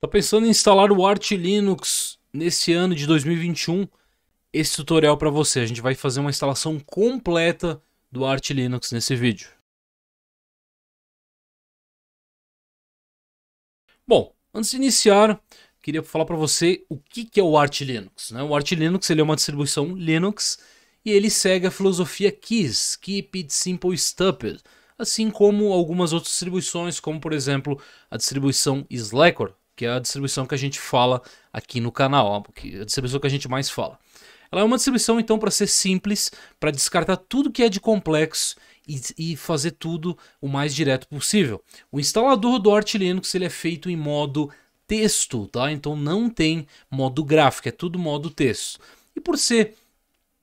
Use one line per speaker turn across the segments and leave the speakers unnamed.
Tá pensando em instalar o Arch Linux nesse ano de 2021? Esse tutorial para você. A gente vai fazer uma instalação completa do Arch Linux nesse vídeo. Bom, antes de iniciar, queria falar para você o que, que é o Arch Linux. Né? O Arch Linux ele é uma distribuição Linux e ele segue a filosofia KISS, Keep It Simple Stupid, assim como algumas outras distribuições, como por exemplo a distribuição Slackware, que é a distribuição que a gente fala aqui no canal, é a distribuição que a gente mais fala. Ela é uma distribuição, então, para ser simples, para descartar tudo que é de complexo e, e, fazer tudo o mais direto possível. O instalador do Arch Linux ele é feito em modo texto, tá? Então não tem modo gráfico, é tudo modo texto. E por ser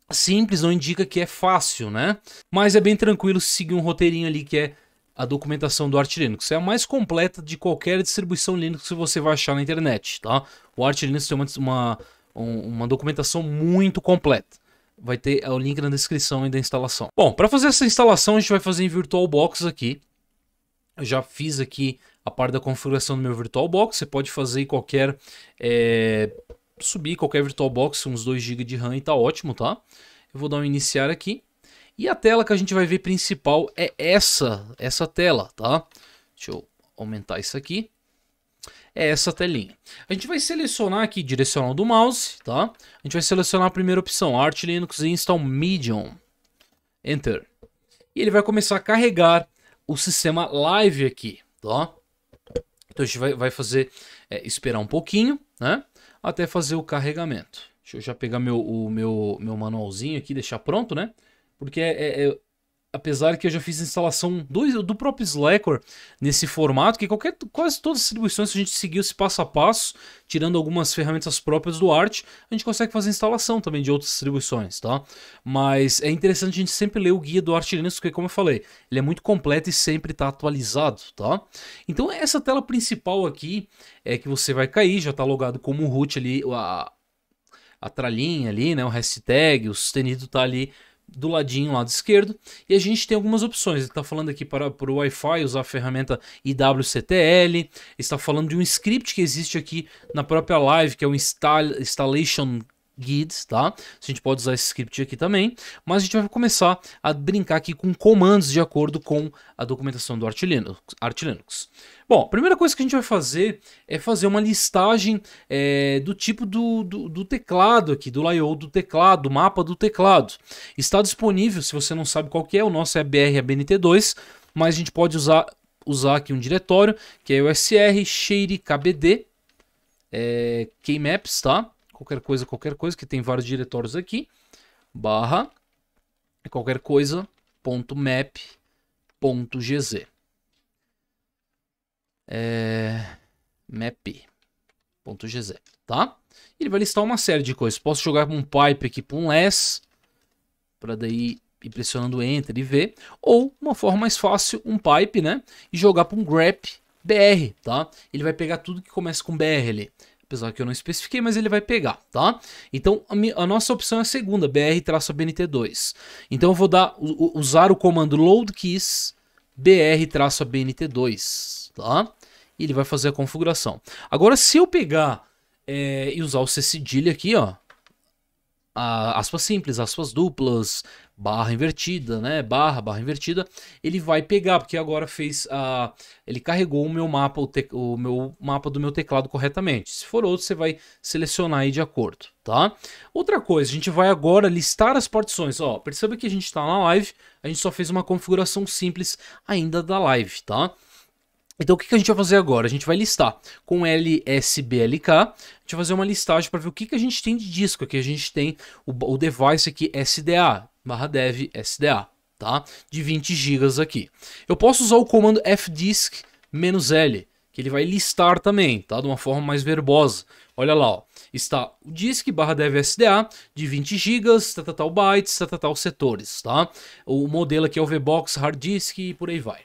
simples, não indica que é fácil, né? Mas é bem tranquilo seguir um roteirinho ali que é a documentação do Arch Linux. É a mais completa de qualquer distribuição Linux que você vai achar na internet, tá? O Arch Linux tem uma, uma, uma documentação muito completa. Vai ter é o link na descrição e da instalação. Bom, para fazer essa instalação, a gente vai fazer em VirtualBox aqui. Eu já fiz aqui a parte da configuração do meu VirtualBox. Você pode fazer qualquer... É, subir qualquer VirtualBox, uns 2 GB de RAM e tá ótimo, tá? Eu vou dar um iniciar aqui. E a tela que a gente vai ver principal é essa, essa tela, tá? Deixa eu aumentar isso aqui. É essa telinha. A gente vai selecionar aqui direcional do mouse, tá? A gente vai selecionar a primeira opção, Arch Linux Install Medium. Enter. E ele vai começar a carregar o sistema live aqui, tá? Então a gente vai, vai fazer, é, esperar um pouquinho, né? Até fazer o carregamento. Deixa eu já pegar meu, o meu, meu manualzinho aqui, deixar pronto, né? Porque é, é, é apesar que eu já fiz instalação do, do próprio Slackware nesse formato, que qualquer, quase todas as distribuições, se a gente seguir esse passo a passo, tirando algumas ferramentas próprias do Arch, a gente consegue fazer instalação também de outras distribuições, tá? Mas é interessante a gente sempre ler o guia do Arch Linux, porque como eu falei, ele é muito completo e sempre está atualizado, tá? Então essa tela principal aqui é que você vai cair, já está logado como root ali, a, a tralhinha ali, né, o hashtag, o sustenido está ali do ladinho, lado esquerdo, e a gente tem algumas opções. Ele está falando aqui para, para o Wi-Fi usar a ferramenta IWCTL, está falando de um script que existe aqui na própria live, que é o Install, Installation guides, tá? A gente pode usar esse script aqui também, mas a gente vai começar a brincar aqui com comandos de acordo com a documentação do Arch Linux. Arch Linux. Bom, a primeira coisa que a gente vai fazer é fazer uma listagem é, do tipo do, do, do, teclado aqui, do layout do teclado, do mapa do teclado. Está disponível, se você não sabe qual que é, o nosso é BRABNT2, mas a gente pode usar, usar aqui um diretório, que é o sr shadekbd, é, tá? qualquer coisa, qualquer coisa, que tem vários diretórios aqui, barra qualquer coisa, ponto map, ponto gz. É, gz tá? Ele vai listar uma série de coisas. Posso jogar um pipe aqui para um less, para daí ir pressionando enter e ver, ou uma forma mais fácil, um pipe, né? E jogar para um grep br, tá? Ele vai pegar tudo que começa com br ali apesar que eu não especifiquei, mas ele vai pegar, tá? Então a, a nossa opção é a segunda, br-bnt2. Então eu vou dar, usar o comando load keys br-bnt2, tá? E ele vai fazer a configuração. Agora se eu pegar é, e usar o c cedilha aqui, ó, a, aspas simples, aspas duplas, barra invertida, né? Barra, barra invertida, ele vai pegar, porque agora fez a. Ele carregou o meu mapa, o, te, o meu mapa do meu teclado corretamente. Se for outro, você vai selecionar aí de acordo, tá? Outra coisa, a gente vai agora listar as partições. Ó, perceba que a gente está na live, a gente só fez uma configuração simples ainda da live, tá? Então o que, que a gente vai fazer agora? A gente vai listar com LSBLK, a gente vai fazer uma listagem para ver o que, que a gente tem de disco. Aqui a gente tem o, o device aqui SDA, barra dev SDA, tá? De 20 GB aqui. Eu posso usar o comando fdisk -l, que ele vai listar também, tá? De uma forma mais verbosa. Olha lá, ó. Está o disk barra dev SDA de 20 GB, tal bytes, tal setores, tá? O modelo aqui é o VBox, hard disk e por aí vai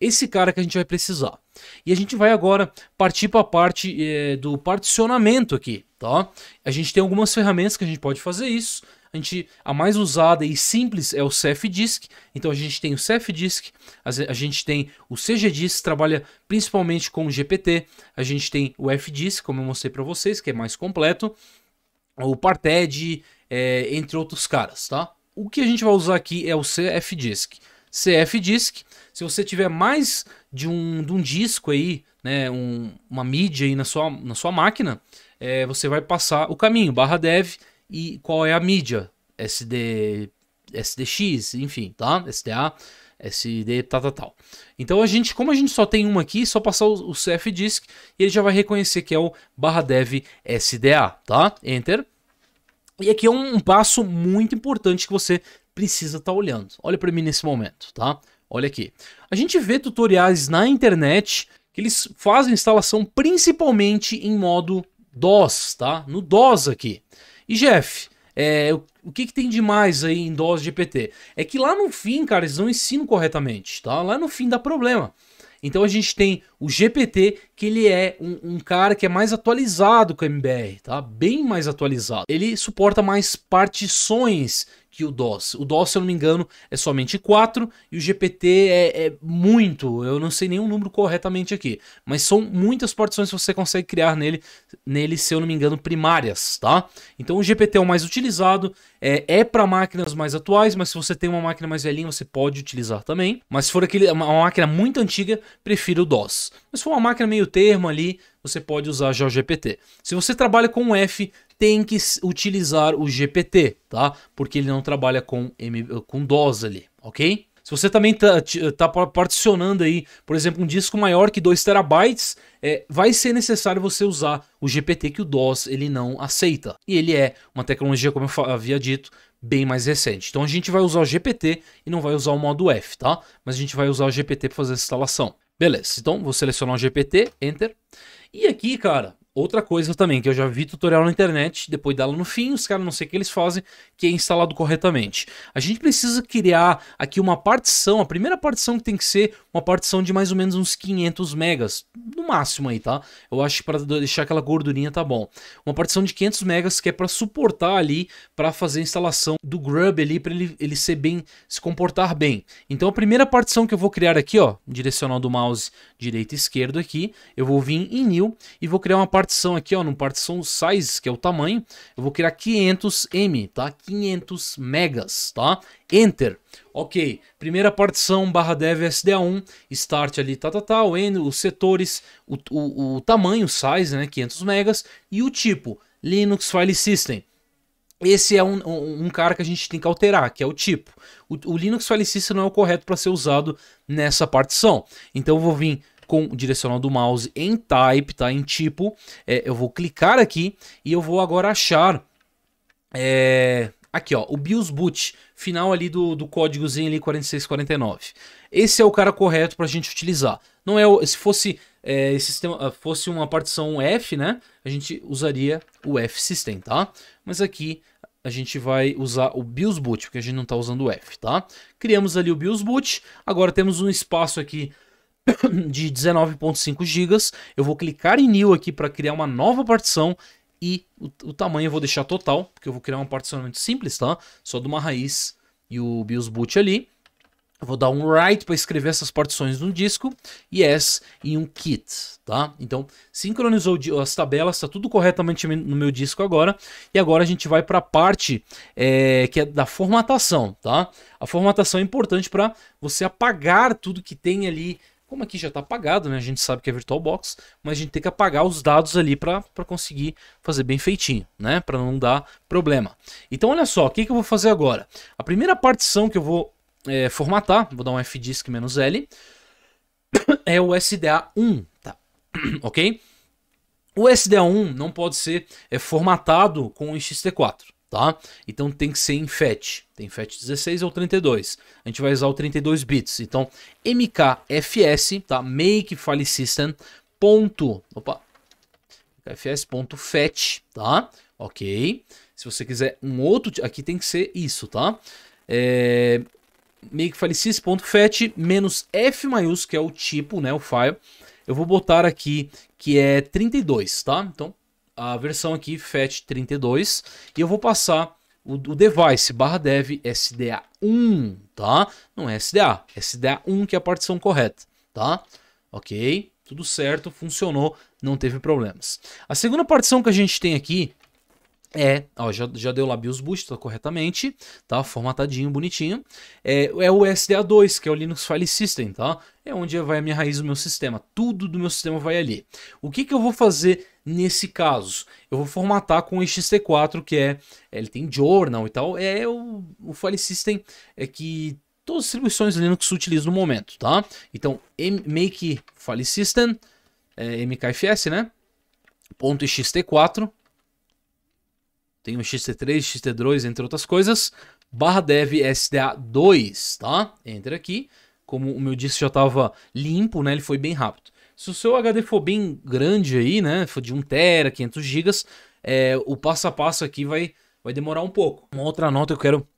esse cara que a gente vai precisar. E a gente vai agora partir para a parte é, do particionamento aqui, tá? A gente tem algumas ferramentas que a gente pode fazer isso. A, gente, a mais usada e simples é o CFDisk. Então a gente tem o CFDisk, a, a gente tem o CGDisk, trabalha principalmente com o GPT. A gente tem o FDisk, como eu mostrei para vocês, que é mais completo. O Parted, é, eh, entre outros caras, tá? O que a gente vai usar aqui é o CFDisk. CF Disc. Se você tiver mais de um, de um disco aí, né, um, uma mídia aí na sua, na sua máquina, é, você vai passar o caminho, barra dev e qual é a mídia, SD, SDX, enfim, tá? SDA, SD, tal, tal, tal. Então a gente, como a gente só tem uma aqui, só passar o, o CF Disk e ele já vai reconhecer que é o barra dev SDA, tá? Enter. E aqui é um, um passo muito importante que você precisa estar tá olhando. Olha para mim nesse momento, tá? Olha aqui. A gente vê tutoriais na internet que eles fazem instalação principalmente em modo DOS, tá? No DOS aqui. E Jeff, é, o que, que, tem de mais aí em DOS GPT? É que lá no fim, cara, eles não ensinam corretamente, tá? Lá no fim dá problema. Então a gente tem o GPT, que ele é um, um cara que é mais atualizado que o MBR, tá? Bem mais atualizado. Ele suporta mais partições que o DOS. O DOS, se eu não me engano, é somente 4 e o GPT é, é, muito. Eu não sei nenhum número corretamente aqui, mas são muitas partições que você consegue criar nele, nele se eu não me engano, primárias, tá? Então o GPT é o mais utilizado, é, é para máquinas mais atuais, mas se você tem uma máquina mais velhinha, você pode utilizar também. Mas se for aquele, uma, uma máquina muito antiga, prefiro o DOS. Mas se for uma máquina meio termo ali, você pode usar já o GPT. Se você trabalha com F, tem que utilizar o GPT, tá? Porque ele não trabalha com, M com DOS ali, ok? Se você também tá, tá particionando aí, por exemplo, um disco maior que 2 terabytes, é, vai ser necessário você usar o GPT que o DOS ele não aceita. E ele é uma tecnologia, como eu havia dito, bem mais recente. Então a gente vai usar o GPT e não vai usar o modo F, tá? Mas a gente vai usar o GPT para fazer essa instalação. Beleza, então vou selecionar o GPT, Enter. E aqui, cara, Outra coisa também, que eu já vi tutorial na internet, depois dá lá no fim, os caras não sei o que eles fazem, que é instalado corretamente. A gente precisa criar aqui uma partição, a primeira partição que tem que ser uma partição de mais ou menos uns 500 megas, no máximo aí, tá? Eu acho que para deixar aquela gordurinha tá bom. Uma partição de 500 megas que é para suportar ali, para fazer a instalação do Grub ali, para ele, ele ser bem, se comportar bem. Então a primeira partição que eu vou criar aqui, ó, direcional do mouse direito e esquerdo aqui, eu vou vir em New e vou criar uma partição aqui, ó, no partição size, que é o tamanho, eu vou criar 500M, tá? 500 megas, tá? Enter. Ok, primeira partição, barra dev SDA1, start ali, tá, tá, tá, o N, os setores, o, o, o tamanho, size, né, 500 megas, e o tipo, Linux File System. Esse é um, um, um, cara que a gente tem que alterar, que é o tipo. O, o Linux File System não é o correto para ser usado nessa partição. Então eu vou vir com o direcional do mouse em type, tá? Em tipo. É, eu vou clicar aqui e eu vou agora achar é, aqui, ó, o BIOS boot, final ali do, do códigozinho ali 4649. Esse é o cara correto para a gente utilizar. Não é o, se fosse é, sistema, ah, fosse uma partição F, né? A gente usaria o F system, tá? Mas aqui a gente vai usar o BIOS boot, porque a gente não está usando o F, tá? Criamos ali o BIOS boot. Agora temos um espaço aqui de 19.5 GB. Eu vou clicar em new aqui para criar uma nova partição e o, o, tamanho eu vou deixar total, porque eu vou criar um particionamento simples, tá? Só de uma raiz e o BIOS boot ali. Eu vou dar um write para escrever essas partições no disco, yes, e um kit, tá? Então, sincronizou as tabelas, está tudo corretamente no meu disco agora. E agora a gente vai para a parte é, que é da formatação, tá? A formatação é importante para você apagar tudo que tem ali como aqui já está apagado, né? a gente sabe que é VirtualBox, mas a gente tem que apagar os dados ali para conseguir fazer bem feitinho, né? para não dar problema. Então olha só, o que, que eu vou fazer agora? A primeira partição que eu vou é, formatar, vou dar um fdisk-l, é o SDA1, tá? ok? O SDA1 não pode ser é, formatado com o XT4 tá? Então tem que ser em FET, tem FET 16 ou 32. A gente vai usar o 32 bits. Então MKFS, tá? Make File System ponto, opa, tá? Ok. Se você quiser um outro, aqui tem que ser isso, tá? É, makefalesis.fetch menos f maiúsculo, que é o tipo, né, o file. Eu vou botar aqui que é 32, tá? Então, a versão aqui FAT32 e eu vou passar o, o device barra dev SDA1, tá? Não é SDA, é SDA1 que é a partição correta, tá? Ok, tudo certo, funcionou, não teve problemas. A segunda partição que a gente tem aqui é, ó, já, já deu lá BIOS Boost tá, corretamente, tá? Formatadinho, bonitinho. É, é o SDA2, que é o Linux File System, tá? é onde vai a minha raiz do meu sistema. Tudo do meu sistema vai ali. O que, que eu vou fazer nesse caso? Eu vou formatar com o XT4, que é, é. Ele tem journal e tal. É, é o, o file system é que todas as distribuições Linux utilizam no momento, tá? Então, make file system, é, mkfs, né? Ponto .xt4 tem o XT3, XT2, entre outras coisas, barra dev SDA2, tá? Entra aqui, como o meu disco já estava limpo, né, ele foi bem rápido. Se o seu HD for bem grande aí, né, for de 1 tera, 500 gigas, é, o passo a passo aqui vai, vai demorar um pouco. Uma outra nota que eu quero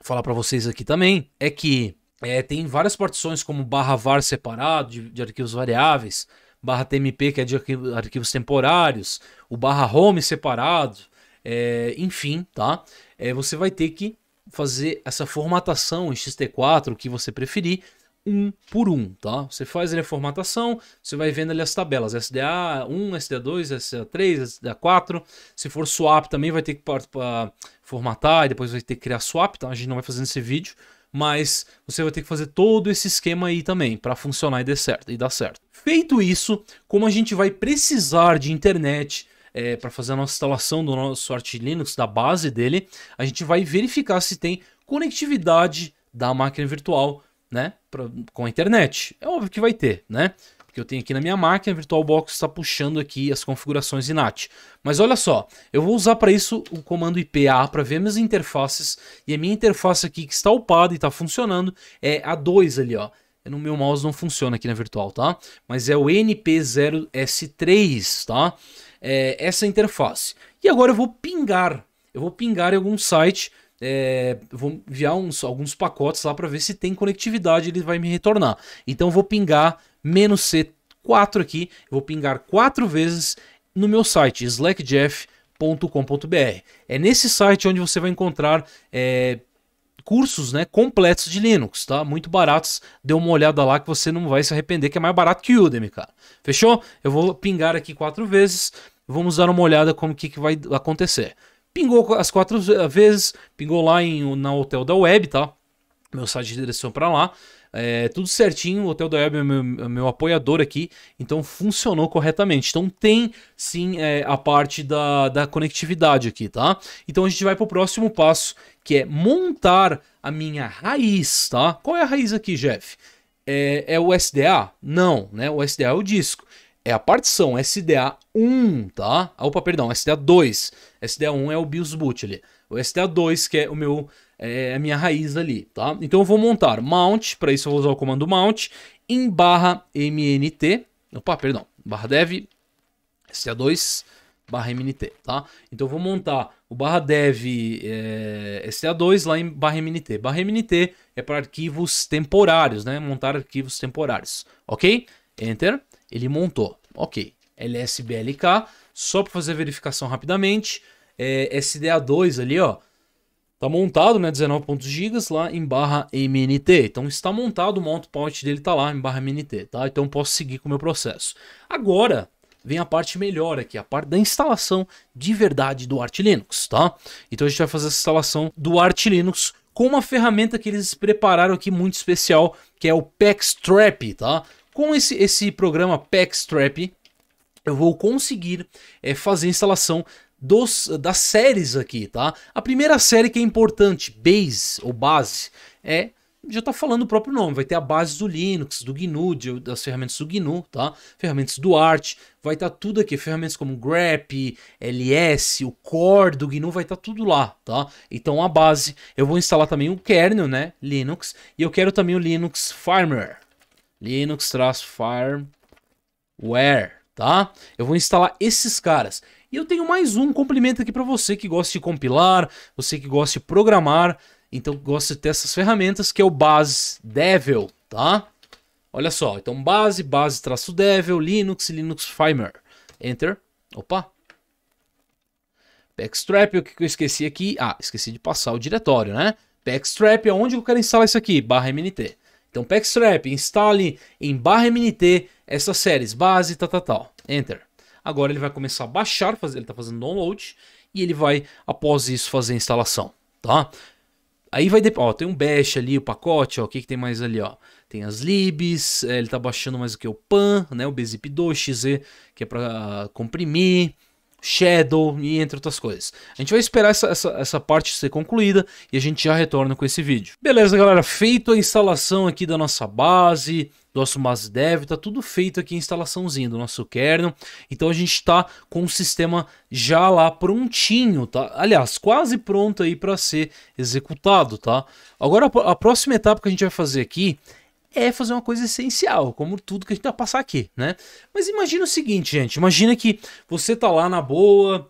falar para vocês aqui também é que é, tem várias partições como barra var separado de, de arquivos variáveis, barra tmp que é de arquivos temporários, o barra home separado, é, enfim, tá? É, você vai ter que fazer essa formatação em XT4, o que você preferir, um por um, tá? Você faz ali a formatação, você vai vendo ali as tabelas, SDA 1, SDA 2, SDA 3, SDA 4. Se for swap também vai ter que formatar e depois vai ter que criar swap, tá? A gente não vai fazer nesse vídeo, mas você vai ter que fazer todo esse esquema aí também para funcionar e dar certo, e dar certo. Feito isso, como a gente vai precisar de internet, é, para fazer a nossa instalação do nosso Arch Linux, da base dele, a gente vai verificar se tem conectividade da máquina virtual né? Pra, com a internet. É óbvio que vai ter, né? Porque eu tenho aqui na minha máquina, VirtualBox está puxando aqui as configurações inat. Mas olha só, eu vou usar para isso o comando IPA para ver minhas interfaces. E a minha interface aqui que está upada e está funcionando é a 2 ali, ó. É no meu mouse não funciona aqui na virtual, tá? Mas é o NP0S3, tá? É essa interface. E agora eu vou pingar. Eu vou pingar em algum site é, vou enviar uns, alguns pacotes lá para ver se tem conectividade ele vai me retornar. Então vou pingar menos C4 aqui, vou pingar quatro vezes no meu site slackjeff.com.br. É nesse site onde você vai encontrar é, cursos né, completos de Linux, tá? Muito baratos. Dê uma olhada lá que você não vai se arrepender, que é mais barato que o Udemy, cara. Fechou? Eu vou pingar aqui quatro vezes. Vamos dar uma olhada como que, que vai acontecer. Pingou as quatro vezes, pingou lá em, na hotel da web, tá? Meu site de direção para lá. É, tudo certinho, o Hotel da Web é meu, é meu apoiador aqui, então funcionou corretamente. Então tem sim é, a parte da, da conectividade aqui, tá? Então a gente vai para o próximo passo, que é montar a minha raiz, tá? Qual é a raiz aqui, Jeff? É, é o SDA? Não, né? O SDA é o disco. É a partição SDA 1, tá? Ah, opa, perdão, SDA 2. SDA1 é o BIOS boot ali. O SDA2 que é o meu é, é a minha raiz ali, tá? Então eu vou montar mount, para isso eu vou usar o comando mount em barra mnt, opa, perdão, barra dev sda 2 barra mnt, tá? Então eu vou montar o barra dev é, STA2 lá em barra mnt. Barra mnt é para arquivos temporários, né? Montar arquivos temporários, ok? Enter, ele montou, ok. lsblk só para fazer a verificação rapidamente, é SDA2 ali, ó. Tá montado, né, 19.GB lá em barra MNT. Então está montado, o mount point dele tá lá em barra MNT, tá? Então posso seguir com o meu processo. Agora vem a parte melhor aqui, a parte da instalação de verdade do Arch Linux, tá? Então a gente vai fazer essa instalação do Arch Linux com uma ferramenta que eles prepararam aqui muito especial, que é o Packstrap, tá? Com esse, esse programa Packstrap, eu vou conseguir é, fazer a instalação dos, das séries aqui, tá? A primeira série que é importante, base ou base, é já está falando o próprio nome, vai ter a base do Linux, do GNU, de, das ferramentas do GNU, tá? Ferramentas do Arch, vai estar tá tudo aqui, ferramentas como grep, ls, o core do GNU vai estar tá tudo lá, tá? Então a base, eu vou instalar também o kernel, né, Linux, e eu quero também o Linux firmware Linux-firmware, tá? Eu vou instalar esses caras. E eu tenho mais um complemento aqui para você que gosta de compilar, você que gosta de programar, então gosta de ter essas ferramentas, que é o Base Devil, tá? Olha só, então base, base, traço devil, Linux, Linux Fimer. Enter. Opa. Backstrap, o que eu esqueci aqui? Ah, esqueci de passar o diretório, né? Backstrap é onde eu quero instalar isso aqui, barra MNT. Então, Packstrap, instale em barra MNT essas séries, base, tal, tal, tal. Enter. Agora ele vai começar a baixar, fazer, ele está fazendo download, e ele vai, após isso, fazer a instalação, tá? Aí vai, ó, tem um bash ali, o pacote, ó, o que, que tem mais ali, ó? Tem as libs, é, ele está baixando mais o que? O pan, né, o bzip2, xz, que é para ah, comprimir, Shadow e entre outras coisas. A gente vai esperar essa, essa, essa, parte ser concluída e a gente já retorna com esse vídeo. Beleza, galera, feito a instalação aqui da nossa base, do nosso base dev, tá tudo feito aqui a instalaçãozinha do nosso kernel. Então a gente está com o sistema já lá prontinho, tá? Aliás, quase pronto aí para ser executado, tá? Agora a próxima etapa que a gente vai fazer aqui é fazer uma coisa essencial, como tudo que a gente vai tá passar aqui, né? Mas imagina o seguinte, gente, imagina que você tá lá na boa,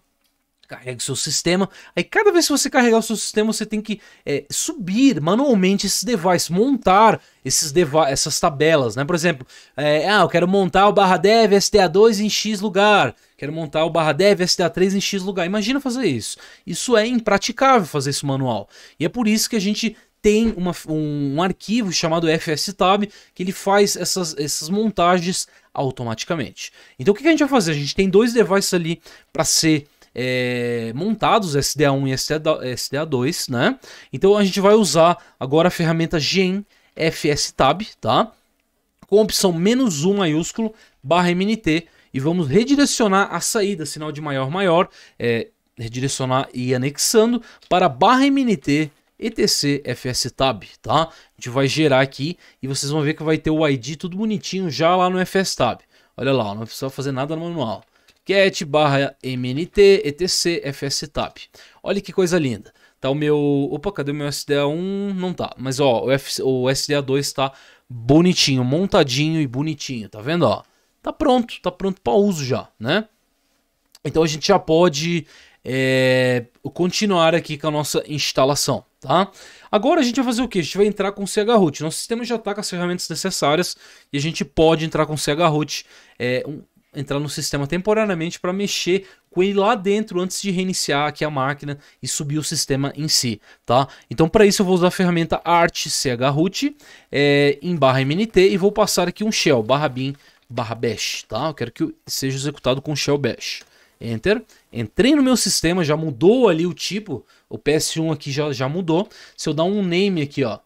carrega o seu sistema. Aí cada vez que você carregar o seu sistema, você tem que é, subir manualmente esses devices, montar esses devi essas tabelas, né? Por exemplo, é, ah, eu quero montar o barra dev STA2 em X lugar, quero montar o barra dev STA3 em X lugar. Imagina fazer isso. Isso é impraticável fazer isso manual. E é por isso que a gente tem uma, um, um, arquivo chamado FSTab que ele faz essas, essas montagens automaticamente. Então o que, que a gente vai fazer? A gente tem dois devices ali para ser é, montados, SDA1 e SDA2, né? Então a gente vai usar agora a ferramenta Gen FSTab, tá? Com a opção menos um maiúsculo, barra MNT, e vamos redirecionar a saída, sinal de maior, maior, é, redirecionar e anexando para barra MNT etc-fstab, tá? A gente vai gerar aqui e vocês vão ver que vai ter o ID tudo bonitinho já lá no fstab. Olha lá, não precisa fazer nada no manual. cat barra mnt etc-fstab. Olha que coisa linda. Tá o meu... Opa, cadê o meu SDA1? Não tá. Mas ó, o, F... o SDA2 tá bonitinho, montadinho e bonitinho, tá vendo? Ó, tá pronto, tá pronto para uso já, né? Então a gente já pode é, continuar aqui com a nossa instalação tá? Agora a gente vai fazer o que? A gente vai entrar com CHRoot. Nosso sistema já está com as ferramentas necessárias e a gente pode entrar com CHRoot, é, um, entrar no sistema temporariamente para mexer com ele lá dentro antes de reiniciar aqui a máquina e subir o sistema em si, tá? Então para isso eu vou usar a ferramenta art chroot é, em barra mnt e vou passar aqui um shell barra bin barra bash, tá? Eu quero que seja executado com shell bash. Enter entrei no meu sistema, já mudou ali o tipo, o PS1 aqui já, já mudou. Se eu dar um name aqui, ó,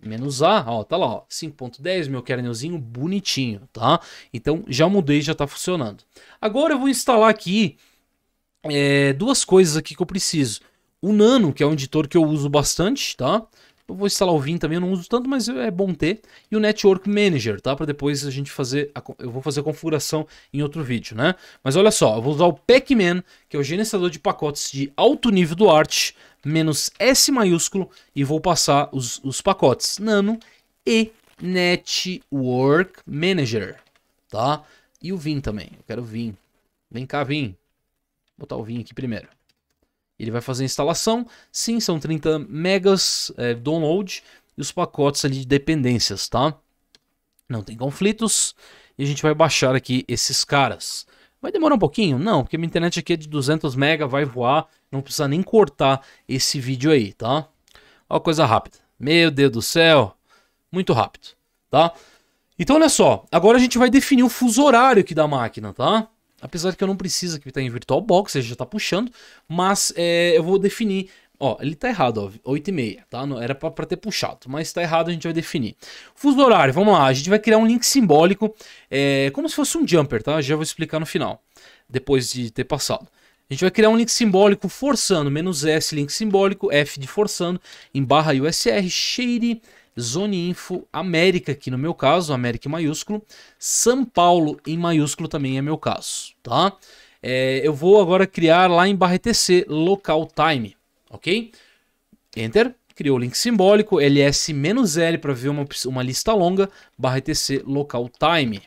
menos A, ó, tá lá, ó, 5.10, meu kernelzinho bonitinho, tá? Então já mudei, já tá funcionando. Agora eu vou instalar aqui é, duas coisas aqui que eu preciso. O Nano, que é um editor que eu uso bastante, tá? Eu vou instalar o Vim também, eu não uso tanto, mas é bom ter. E o Network Manager, tá? Para depois a gente fazer. A, eu vou fazer a configuração em outro vídeo, né? Mas olha só, eu vou usar o Pacman, que é o gerenciador de pacotes de alto nível do Arch, menos S maiúsculo, e vou passar os, os pacotes Nano e Network Manager, tá? E o Vim também. Eu quero Vim. Vem cá, Vim. Vou botar o Vim aqui primeiro. Ele vai fazer a instalação, sim, são 30 megas é, download e os pacotes ali de dependências, tá? Não tem conflitos e a gente vai baixar aqui esses caras. Vai demorar um pouquinho? Não, porque minha internet aqui é de 200 mega, vai voar, não precisa nem cortar esse vídeo aí, tá? Ó, coisa rápida. Meu Deus do céu, muito rápido, tá? Então olha só, agora a gente vai definir o fuso horário aqui da máquina, tá? Apesar que eu não precisa que tá em VirtualBox, ele já tá puxando, mas é, eu vou definir ó, ele tá errado, ó, 8 e meia, tá? Não, era para ter puxado, mas tá errado, a gente vai definir. Fuso horário, vamos lá, a gente vai criar um link simbólico, é, como se fosse um jumper, tá? Já vou explicar no final, depois de ter passado. A gente vai criar um link simbólico forçando, menos S, link simbólico, F de forçando, em barra USR, shade, Zone Info América, que no meu caso, América em maiúsculo, São Paulo em maiúsculo também é meu caso, tá? É, eu vou agora criar lá em barra etc local time, ok? Enter, criou o link simbólico, ls-l para ver uma, uma lista longa, barra etc local time.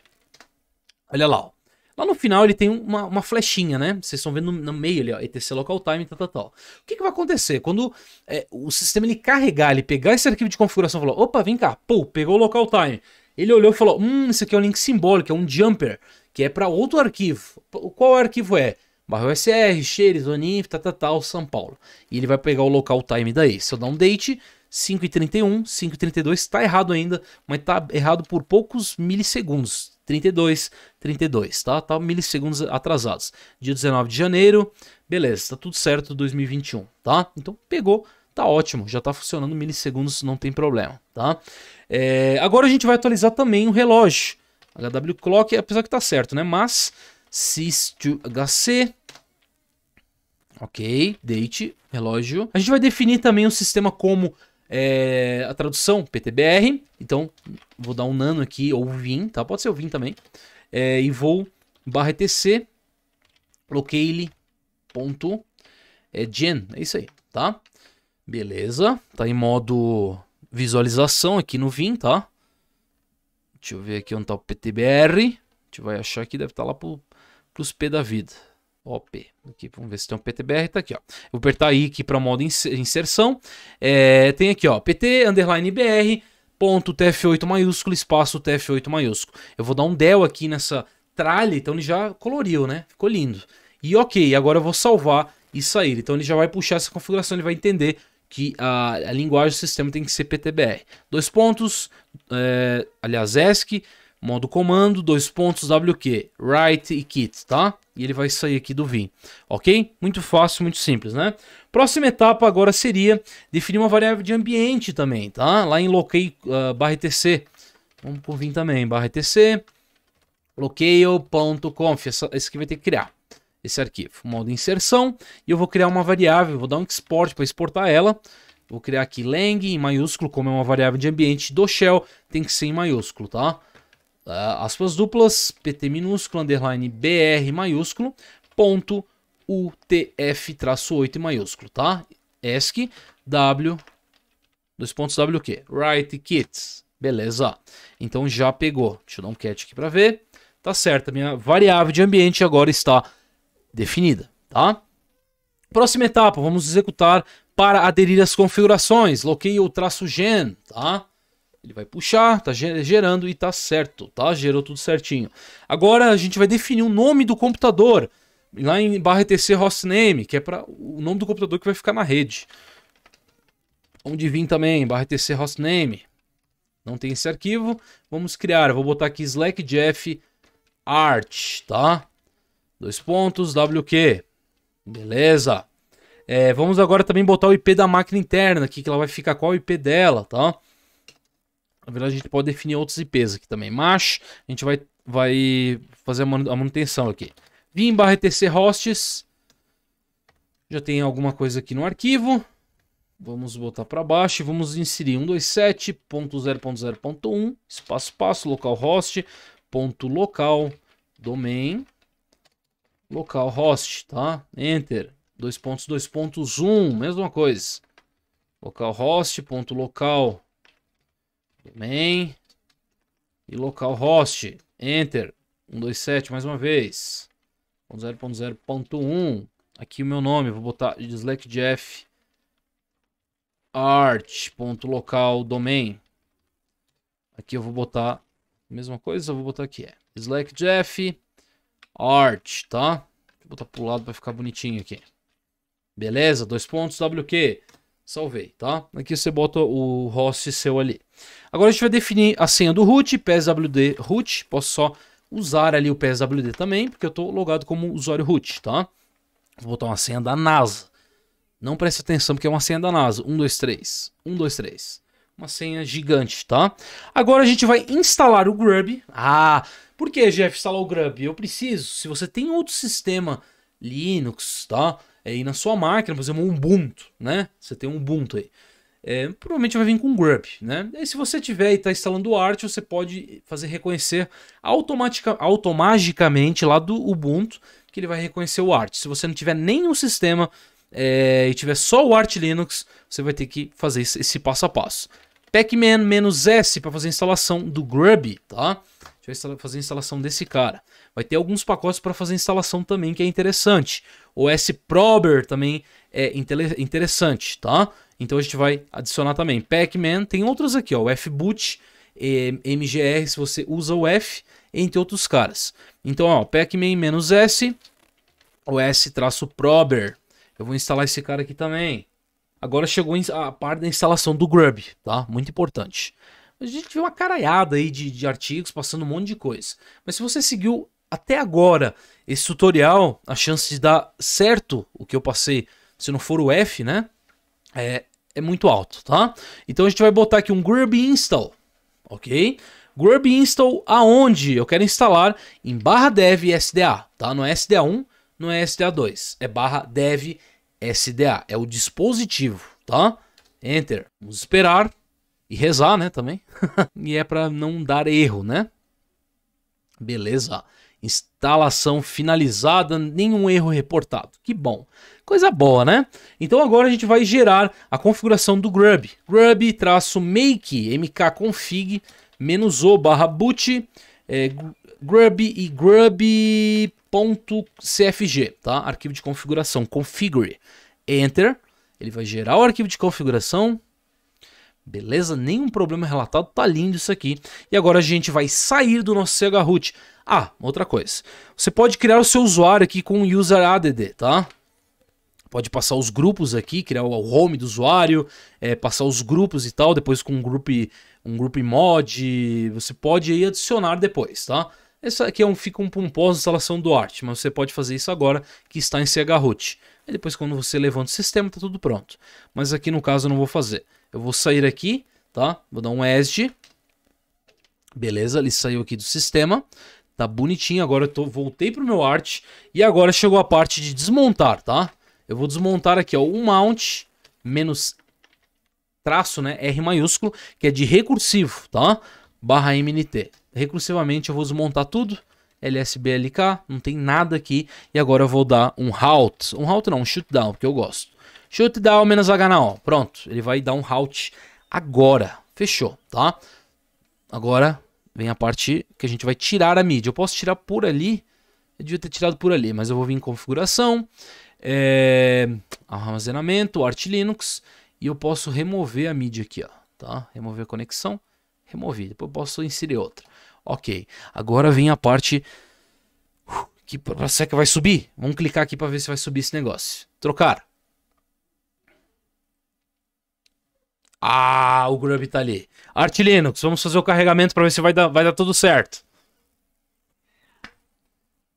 Olha lá, ó. Lá no final ele tem uma, uma flechinha, né? Vocês estão vendo no, no, meio ali, ó, ETC local time, tal, tá, tal, tá, tal. Tá, o que, que vai acontecer? Quando é, o sistema ele carregar, ele pegar esse arquivo de configuração e falar, opa, vem cá, pô, pegou o local time. Ele olhou e falou, hum, isso aqui é um link simbólico, é um jumper, que é para outro arquivo. Qual arquivo é? Barra USR, Xeres, Oninf, tal, tal, tal, São Paulo. E ele vai pegar o local time daí. Se eu dar um date, 5,31, 5,32, está errado ainda, mas está errado por poucos milissegundos. 32, 32, tá? Tá milissegundos atrasados. Dia 19 de janeiro, beleza, tá tudo certo 2021, tá? Então pegou, tá ótimo, já tá funcionando milissegundos, não tem problema, tá? É, agora a gente vai atualizar também o relógio. HW Clock, apesar que tá certo, né? Mas sys2hc. ok, date, relógio. A gente vai definir também o sistema como é, a tradução PTBR. Então, vou dar um nano aqui, ou Vim, tá? Pode ser o Vim também. É, e vou barra etc, coloquei ponto é, gen, é isso aí, tá? Beleza, tá em modo visualização aqui no Vim, tá? Deixa eu ver aqui onde tá o PTBR. A gente vai achar que deve estar tá lá pro, pros P da vida. OP. Aqui, vamos ver se tem um PTBR, tá aqui, ó. Eu vou apertar I aqui para o modo inserção. É, tem aqui, ó, PT, underline BR, ponto TF8 maiúsculo, espaço TF8 maiúsculo. Eu vou dar um del aqui nessa tralha, então ele já coloriu, né? Ficou lindo. E ok, agora eu vou salvar e sair. Então ele já vai puxar essa configuração, ele vai entender que a, a linguagem do sistema tem que ser PTBR. Dois pontos, é, aliás, ESC, modo comando, dois pontos, WQ, write e kit, tá? E ele vai sair aqui do vim, ok? Muito fácil, muito simples, né? Próxima etapa agora seria definir uma variável de ambiente também, tá? Lá em locate uh, barra etc. Vamos por vim também, barra etc. locale.conf, esse aqui vai ter que criar esse arquivo. Modo inserção, e eu vou criar uma variável, vou dar um export para exportar ela. Vou criar aqui lang em maiúsculo, como é uma variável de ambiente do shell, tem que ser em maiúsculo, tá? Ah, aspas duplas, pt minúsculo, underline br maiúsculo, ponto utf-8 maiúsculo, tá? ESC w, dois pontos w que write kits, beleza. Então já pegou, deixa eu dar um cat aqui para ver, tá certo, a minha variável de ambiente agora está definida, tá? Próxima etapa, vamos executar para aderir às configurações, Loqueio o traço gen, tá? Ele vai puxar, tá gerando e tá certo, tá? Gerou tudo certinho. Agora a gente vai definir o nome do computador lá em barra etc hostname, que é para o nome do computador que vai ficar na rede. Onde vim também, barra etc hostname. Não tem esse arquivo. Vamos criar, vou botar aqui slack jeff art, tá? Dois pontos, wq. Beleza. É, vamos agora também botar o IP da máquina interna aqui, que ela vai ficar qual o IP dela, tá? Na verdade, a gente pode definir outros IPs aqui também, mas a gente vai, vai fazer a manutenção aqui. Vim barra etc hosts. Já tem alguma coisa aqui no arquivo. Vamos botar para baixo e vamos inserir 127.0.0.1, espaço, espaço, localhost, ponto local, domain, localhost, tá? Enter, dois pontos, dois pontos, um, mesma coisa. Localhost.local. ponto local, Main. E local host. Enter. 127 mais uma vez. 0.0.1. Aqui o meu nome. Vou botar Slack Jeff. Art.local domain. Aqui eu vou botar mesma coisa. Eu vou botar aqui. É. Slack Jeff. Art, tá? Vou botar pro lado para ficar bonitinho aqui. Beleza? Dois pontos WQ. Salvei, tá? Aqui você bota o host seu ali. Agora a gente vai definir a senha do root, pswd root. Posso só usar ali o pswd também, porque eu estou logado como usuário root, tá? Vou botar uma senha da NASA. Não preste atenção porque é uma senha da NASA. 1, 2, 3. 1, 2, 3. Uma senha gigante, tá? Agora a gente vai instalar o Grub. Ah, por que, Jeff, instalar o Grub? Eu preciso. Se você tem outro sistema Linux, tá? é, e na sua máquina, por exemplo, um Ubuntu, né? Você tem um Ubuntu aí. É, provavelmente vai vir com grub, né? E se você tiver e está instalando o Arch, você pode fazer reconhecer automatica, automaticamente lá do Ubuntu que ele vai reconhecer o Arch. Se você não tiver nenhum sistema é, e tiver só o Arch Linux, você vai ter que fazer esse passo a passo. Pacman-S para fazer a instalação do Grub, tá? Deixa eu fazer a instalação desse cara vai ter alguns pacotes para fazer instalação também que é interessante. O S-Prober também é interessante, tá? Então a gente vai adicionar também. Pac-Man, tem outros aqui, ó, o F-Boot, eh, MGR, se você usa o F, entre outros caras. Então, ó, Pac-Man-S, o S-Prober. Eu vou instalar esse cara aqui também. Agora chegou a parte da instalação do Grub, tá? Muito importante. A gente viu uma caraiada aí de, de artigos passando um monte de coisa. Mas se você seguiu até agora, esse tutorial, a chance de dar certo o que eu passei, se não for o F, né? É, é muito alto, tá? Então a gente vai botar aqui um grub install, ok? Grub install aonde? Eu quero instalar em barra dev SDA, tá? Não é SDA1, não é SDA2, é barra dev SDA, é o dispositivo, tá? Enter. Vamos esperar e rezar, né, também. e é para não dar erro, né? Beleza. Instalação finalizada, nenhum erro reportado. Que bom. Coisa boa, né? Então agora a gente vai gerar a configuração do grub. grub-make mkconfig -o barra boot é, grub e grub.cfg, tá? Arquivo de configuração, configure. Enter, ele vai gerar o arquivo de configuração Beleza? Nenhum problema relatado, tá lindo isso aqui. E agora a gente vai sair do nosso Sega Root. Ah, outra coisa. Você pode criar o seu usuário aqui com o user add, tá? Pode passar os grupos aqui, criar o home do usuário, é, passar os grupos e tal, depois com um grupo, um grupo mod, você pode aí adicionar depois, tá? Esse aqui é um, fica um, um pós-instalação do Arch, mas você pode fazer isso agora que está em CH Root. E depois quando você levanta o sistema, tá tudo pronto. Mas aqui no caso eu não vou fazer. Eu vou sair aqui, tá? Vou dar um ESD. Beleza, ele saiu aqui do sistema. Tá bonitinho, agora eu tô, voltei pro meu art. E agora chegou a parte de desmontar, tá? Eu vou desmontar aqui, ó, o mount menos traço, né, R maiúsculo, que é de recursivo, tá? Barra MNT. Recursivamente eu vou desmontar tudo, LSBLK, não tem nada aqui. E agora eu vou dar um halt, um halt não, um shoot down, porque eu gosto ao menos HNO. Pronto, ele vai dar um halt agora. Fechou, tá? Agora vem a parte que a gente vai tirar a mídia. Eu posso tirar por ali. Eu devia ter tirado por ali, mas eu vou vir em configuração, é... armazenamento, Arch Linux. E eu posso remover a mídia aqui, ó. Tá? Remover a conexão. Removi. Depois eu posso inserir outra. Ok. Agora vem a parte uh, que será que vai subir? Vamos clicar aqui para ver se vai subir esse negócio. Trocar. Ah, o Grub tá ali. Art Linux, vamos fazer o carregamento para ver se vai dar, vai dar tudo certo.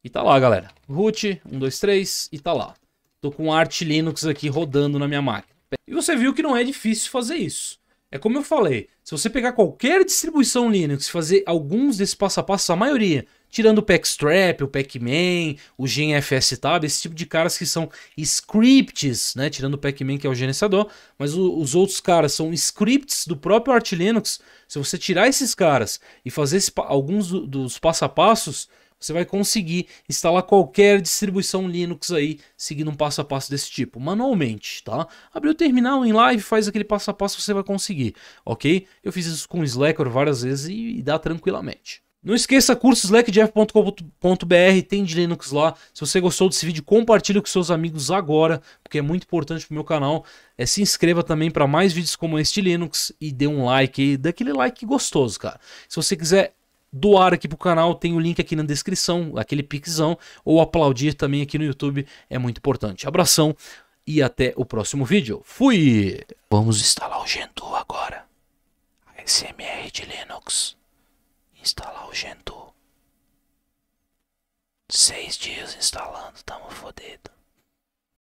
E tá lá, galera. Root, 1, 2, 3, e tá lá. Tô com Art Linux aqui rodando na minha máquina. E você viu que não é difícil fazer isso. É como eu falei, se você pegar qualquer distribuição Linux e fazer alguns desse passo a passo, a maioria, Tirando o Packstrap, o Pac-Man, o GNFS Tab, esse tipo de caras que são scripts, né? Tirando o Pac-Man, que é o gerenciador, mas o, os outros caras são scripts do próprio Arch Linux. Se você tirar esses caras e fazer esse, alguns do, dos passo a passos, você vai conseguir instalar qualquer distribuição Linux aí, seguindo um passo a passo desse tipo, manualmente, tá? Abriu o terminal em live, faz aquele passo a passo, você vai conseguir, ok? Eu fiz isso com o Slacker várias vezes e, e dá tranquilamente. Não esqueça cursoslecdf.com.br, tem de Linux lá. Se você gostou desse vídeo, compartilhe com seus amigos agora, porque é muito importante para o meu canal. É, se inscreva também para mais vídeos como este Linux e dê um like daquele like gostoso, cara. Se você quiser doar aqui pro canal, tem o link aqui na descrição, aquele pixão, ou aplaudir também aqui no YouTube, é muito importante. Abração e até o próximo vídeo. Fui! Vamos instalar o Gentoo agora. SMR de Linux instalar o Gentoo. Seis dias instalando, tamo fodido.